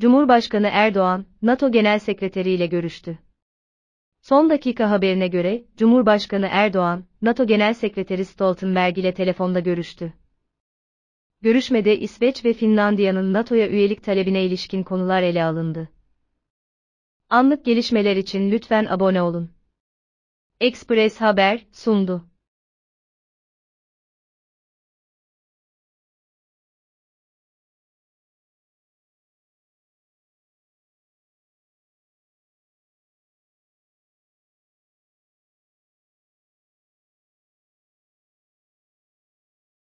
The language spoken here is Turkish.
Cumhurbaşkanı Erdoğan, NATO Genel Sekreteri ile görüştü. Son dakika haberine göre, Cumhurbaşkanı Erdoğan, NATO Genel Sekreteri Stoltenberg ile telefonda görüştü. Görüşmede İsveç ve Finlandiya'nın NATO'ya üyelik talebine ilişkin konular ele alındı. Anlık gelişmeler için lütfen abone olun. Express Haber sundu.